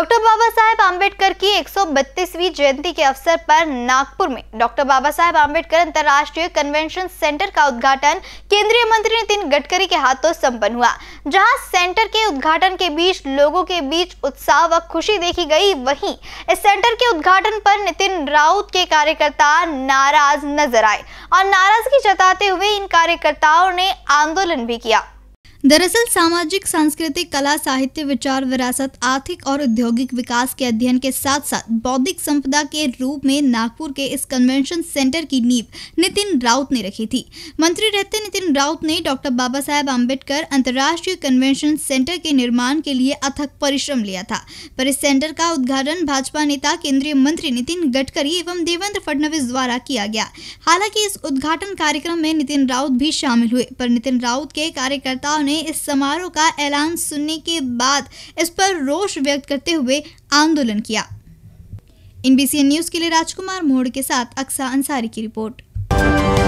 doctor बाबा साहेब आम्बेडकर की 132वीं जयंती के अवसर पर नागपुर में डॉक्टर बाबा साहेब आम्बेडकर अंतर्राष्ट्रीय कन्वेंशन सेंटर का उद्घाटन केंद्रीय मंत्री नितिन गडकरी के हाथों संपन्न हुआ जहां सेंटर के उद्घाटन के बीच लोगों के बीच उत्साह व खुशी देखी गई वहीं इस सेंटर के उद्घाटन पर नितिन राउत के कार्यकर्ता नाराज नजर आए और नाराजगी जताते हुए इन कार्यकर्ताओं ने आंदोलन भी किया दरअसल सामाजिक सांस्कृतिक कला साहित्य विचार विरासत आर्थिक और औद्योगिक विकास के अध्ययन के साथ साथ बौद्धिक संपदा के रूप में नागपुर के इस कन्वेंशन सेंटर की नींव नितिन राउत ने रखी थी मंत्री रहते नितिन राउत ने डॉक्टर बाबा साहेब आम्बेडकर अंतर्राष्ट्रीय कन्वेंशन सेंटर के निर्माण के लिए अथक परिश्रम लिया था पर इस सेंटर का उद्घाटन भाजपा नेता केंद्रीय मंत्री नितिन गडकरी एवं देवेंद्र फडणवीस द्वारा किया गया हालांकि इस उद्घाटन कार्यक्रम में नितिन राउत भी शामिल हुए पर नितिन राउत के कार्यकर्ताओं ने ने इस समारोह का ऐलान सुनने के बाद इस पर रोष व्यक्त करते हुए आंदोलन किया इन न्यूज़ के लिए राजकुमार मोड़ के साथ अक्सा अंसारी की रिपोर्ट